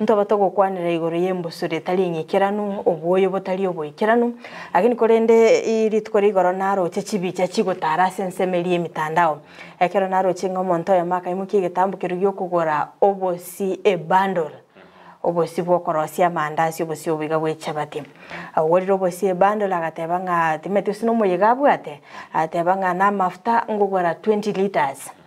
ntobata gukwanira iguru y'embusure itari inyikiranu obuoyo butari obuikiranu lakini korende iritwa rigoro naroche chibicha chigotara sensemerie mitandao ekero naroche ng'omonto oyo makaimukia egetambukero gia okogora obosi ebundle obosi bwokorosia amandasi obosi obuiga bwa echabati aogorire obosi ebundle agateba ng'a timete gose na omoyega abwate na amafuta ngogora 20 liters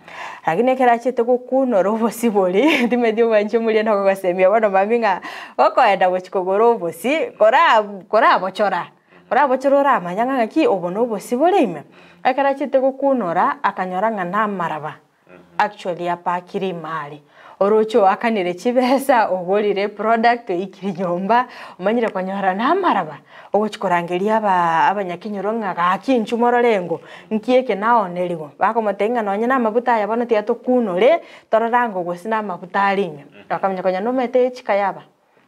lakini kera chete kukuna robo siboli ndimethi mwenje mulie na kugasemia bono maminga okoenda guchikugura si kora kora bochora kora bochora ramanya ng'a ki obona ubosi borime ekera chete gukunora akanyora ng'a namaraba mm-hmm. actually apakire imali orocho akanire chibesa ogorire product ikirinyomba omanyire kwanyora namaraba ogochikorangeria aba abanyakinyoro ng'agaki nchumororengo nkieke naoneriwa bakomotenga nonye na amabuta aya bono tiatokunore torora ngogosi na amabuta aringe bakamenya kwanya nomete echikayaba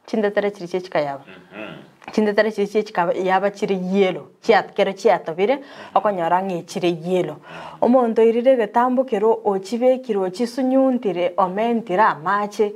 chindetere chiri chechikayaba mm -hmm chinde tare chiche chikaba yaba chiri yelo chiat kero chiatovire okonyora ng'echire yelo ah. omonto irire getambo kero ochibekirwe chisunyuntire omentire amache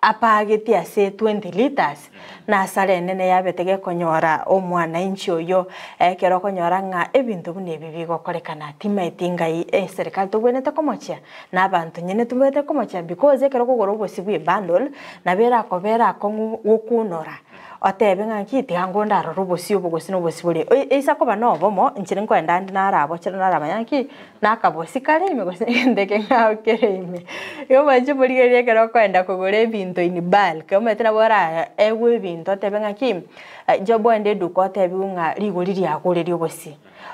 apageti ase 20 liters mm-hmm. na asara enene yabete gekonyora omwananchi oyo ekero okonyora ng'a ebinto buna ebi bigokorekana timaeti ngai eserikali tobwenete komochia na abanto nyene tobwenete komochia because ekero okogora obosi bwa ebundle nabo erakobera akong'u gokunora otebe ng'aki tigango ndarora obosi obogosi na obosi boria eisa koba na obomo nchire nkoenda ndi narabochera naraba nyaki nakabosi kareime gose endeke ng'ao kereime yomanche borigereria ekero okoenda kogora ebinto in bulk omanyete nabo ora egwa ebinto otebe ng'aki job ende eduka otebiwe ng'a eh, rigori riagoreri obosi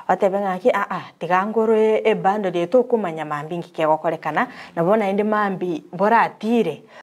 otebe ng'aki aa ah, ah, tiga ngorwe ebando riete okomanya mambi nki kegokorekana nabo naende mambi boratire